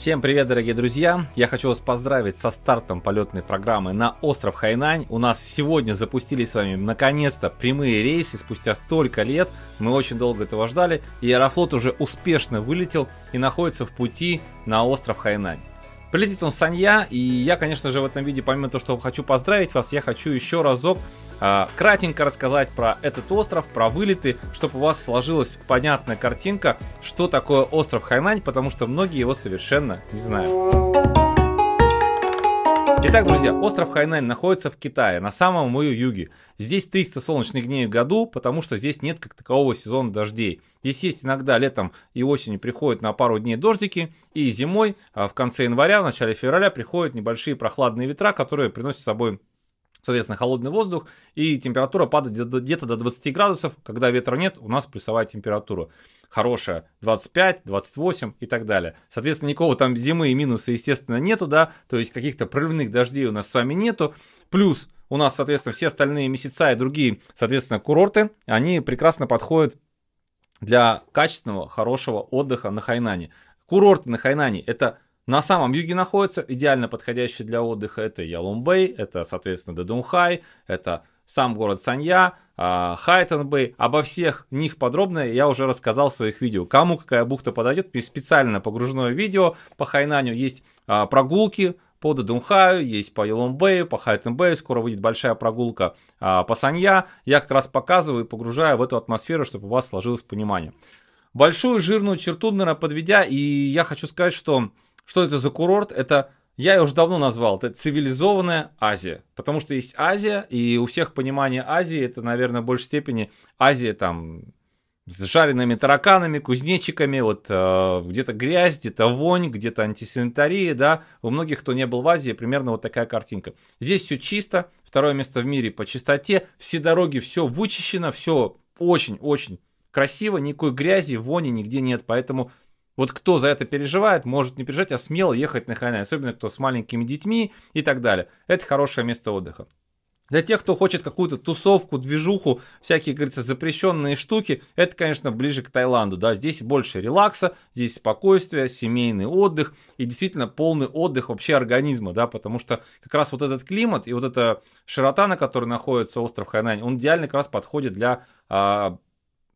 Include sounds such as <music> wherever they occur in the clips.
Всем привет, дорогие друзья! Я хочу вас поздравить со стартом полетной программы на остров Хайнань. У нас сегодня запустили с вами наконец-то прямые рейсы спустя столько лет. Мы очень долго этого ждали, и Аэрофлот уже успешно вылетел и находится в пути на остров Хайнань. Прилетит он Санья, и я, конечно же, в этом виде, помимо того, что хочу поздравить вас, я хочу еще разок а, кратенько рассказать про этот остров, про вылеты, чтобы у вас сложилась понятная картинка, что такое остров Хайнань, потому что многие его совершенно не знают. Итак, друзья, остров Хайнань находится в Китае, на самом ее юге. Здесь 300 солнечных дней в году, потому что здесь нет как такового сезона дождей. Здесь есть иногда летом и осенью приходят на пару дней дождики, и зимой, а, в конце января, в начале февраля приходят небольшие прохладные ветра, которые приносят с собой соответственно, холодный воздух, и температура падает где-то до 20 градусов. Когда ветра нет, у нас плюсовая температура хорошая, 25, 28 и так далее. Соответственно, никакого там зимы и минуса, естественно, нету, да, то есть каких-то проливных дождей у нас с вами нету. Плюс у нас, соответственно, все остальные месяца и другие, соответственно, курорты, они прекрасно подходят для качественного, хорошего отдыха на Хайнане. Курорты на Хайнане – это на самом юге находится идеально подходящий для отдыха. Это Ялумбей, это, соответственно, Дадунхай, это сам город Санья, а, Хайтенбей. Обо всех них подробно я уже рассказал в своих видео. Кому какая бухта подойдет, есть специально погружное видео. По Хайнаню есть а, прогулки по Дадунхаю, есть по Еломбею, по Хайтенбею, скоро выйдет большая прогулка а, по Санья. Я как раз показываю и погружаю в эту атмосферу, чтобы у вас сложилось понимание. Большую жирную черту, наверное, подведя, и я хочу сказать, что что это за курорт? Это я ее уже давно назвал, это цивилизованная Азия. Потому что есть Азия, и у всех понимание Азии, это, наверное, в большей степени Азия там с жареными тараканами, кузнечиками, вот э, где-то грязь, где-то вонь, где-то антисанитария, да. У многих, кто не был в Азии, примерно вот такая картинка. Здесь все чисто, второе место в мире по чистоте, все дороги, все вычищено, все очень-очень красиво, никакой грязи, вони нигде нет, поэтому вот кто за это переживает, может не переживать, а смело ехать на Хайнань, особенно кто с маленькими детьми и так далее. Это хорошее место отдыха. Для тех, кто хочет какую-то тусовку, движуху, всякие, говорится, запрещенные штуки, это, конечно, ближе к Таиланду. Да, здесь больше релакса, здесь спокойствие, семейный отдых и действительно полный отдых вообще организма, да, потому что как раз вот этот климат и вот эта широта, на которой находится остров Хайнань, он идеально как раз подходит для, а,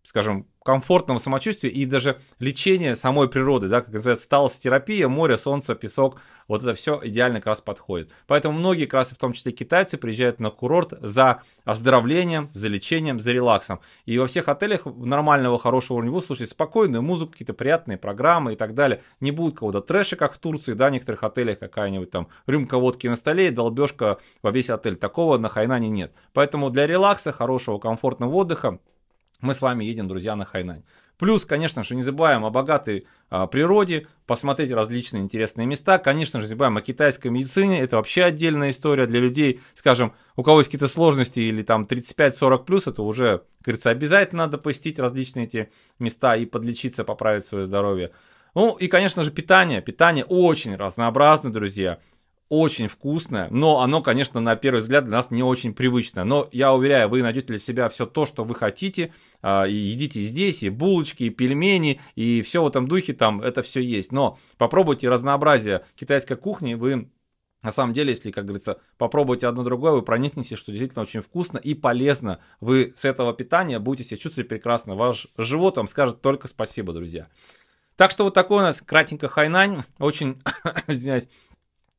скажем, комфортного самочувствия и даже лечения самой природы, да, как называется, терапия, море, солнце, песок, вот это все идеально как раз подходит. Поэтому многие, как раз в том числе китайцы, приезжают на курорт за оздоровлением, за лечением, за релаксом. И во всех отелях нормального, хорошего уровня, вы слушаете спокойную музыку, какие-то приятные программы и так далее. Не будет кого-то трэша, как в Турции, да, в некоторых отелях какая-нибудь там рюмка водки на столе и долбежка во весь отель. Такого на Хайнане нет. Поэтому для релакса, хорошего, комфортного отдыха, мы с вами едем, друзья, на Хайнань. Плюс, конечно же, не забываем о богатой а, природе, посмотреть различные интересные места. Конечно же, забываем о китайской медицине. Это вообще отдельная история для людей, скажем, у кого есть какие-то сложности или там 35-40 плюс, это уже, как обязательно надо посетить различные эти места и подлечиться, поправить свое здоровье. Ну и, конечно же, питание. Питание очень разнообразное, друзья очень вкусное, но оно, конечно, на первый взгляд для нас не очень привычно. Но я уверяю, вы найдете для себя все то, что вы хотите, а, и едите здесь, и булочки, и пельмени, и все в этом духе, там это все есть. Но попробуйте разнообразие китайской кухни, вы на самом деле, если, как говорится, попробуйте одно другое, вы проникнете, что действительно очень вкусно и полезно. Вы с этого питания будете себя чувствовать прекрасно. Ваш живот вам скажет только спасибо, друзья. Так что вот такой у нас кратенько хайнань. Очень, <coughs> извиняюсь,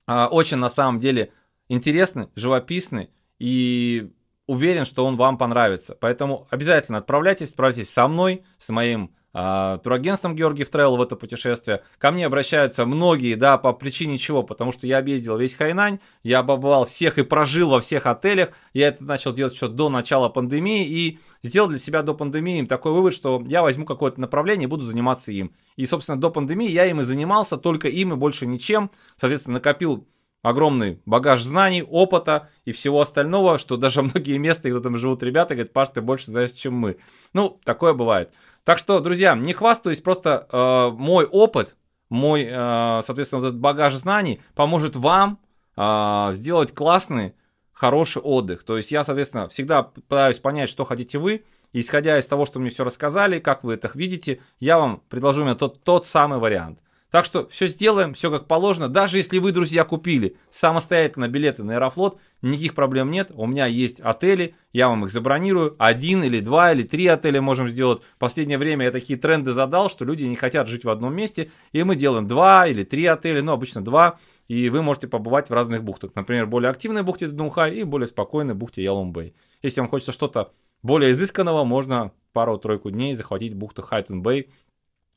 а, очень на самом деле интересный, живописный и уверен, что он вам понравится. Поэтому обязательно отправляйтесь, отправляйтесь со мной, с моим а, турагентством Георгиев Travel в это путешествие. Ко мне обращаются многие, да, по причине чего? Потому что я объездил весь Хайнань, я побывал всех и прожил во всех отелях. Я это начал делать еще до начала пандемии и сделал для себя до пандемии такой вывод, что я возьму какое-то направление и буду заниматься им. И, собственно, до пандемии я им и занимался, только им и больше ничем. Соответственно, накопил огромный багаж знаний, опыта и всего остального, что даже <laughs> многие места, где там живут ребята, говорят, Паш, ты больше знаешь, чем мы. Ну, такое бывает. Так что, друзья, не хвастаюсь, просто э, мой опыт, мой, э, соответственно, вот этот багаж знаний поможет вам э, сделать классный, хороший отдых. То есть я, соответственно, всегда пытаюсь понять, что хотите вы, исходя из того, что мне все рассказали, как вы это видите, я вам предложу мне тот, тот самый вариант. Так что все сделаем, все как положено. Даже если вы, друзья, купили самостоятельно билеты на Аэрофлот, никаких проблем нет. У меня есть отели, я вам их забронирую. Один или два или три отеля можем сделать. В последнее время я такие тренды задал, что люди не хотят жить в одном месте. И мы делаем два или три отеля, ну обычно два. И вы можете побывать в разных бухтах. Например, более активной бухте Дунхай и более спокойной бухте Ялумбэй. Если вам хочется что-то более изысканного, можно пару-тройку дней захватить бухту Хайтенбэй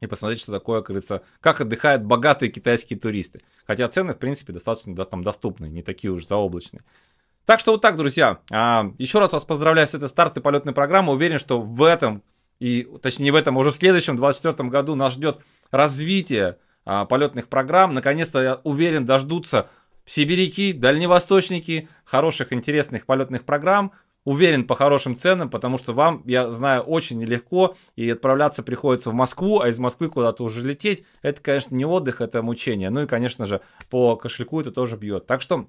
и посмотреть, что такое, как как отдыхают богатые китайские туристы. Хотя цены, в принципе, достаточно да, там доступные, не такие уж заоблачные. Так что вот так, друзья. А, еще раз вас поздравляю с этой стартой полетной программы. Уверен, что в этом, и точнее не в этом, а уже в следующем, 24 году нас ждет развитие а, полетных программ. Наконец-то, я уверен, дождутся сибиряки, дальневосточники, хороших, интересных полетных программ – уверен по хорошим ценам, потому что вам, я знаю, очень нелегко, и отправляться приходится в Москву, а из Москвы куда-то уже лететь. Это, конечно, не отдых, это мучение. Ну и, конечно же, по кошельку это тоже бьет. Так что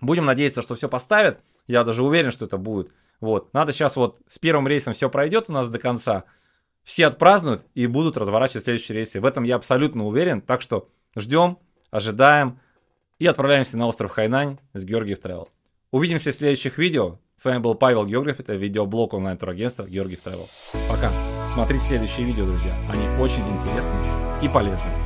будем надеяться, что все поставят. Я даже уверен, что это будет. Вот. Надо сейчас вот с первым рейсом все пройдет у нас до конца. Все отпразднуют и будут разворачивать следующие рейсы. В этом я абсолютно уверен. Так что ждем, ожидаем и отправляемся на остров Хайнань с Георгиев Travel. Увидимся в следующих видео. С вами был Павел Географ, это видеоблог онлайн-турагентства Георгиев Travel. Пока. Смотрите следующие видео, друзья. Они очень интересные и полезные.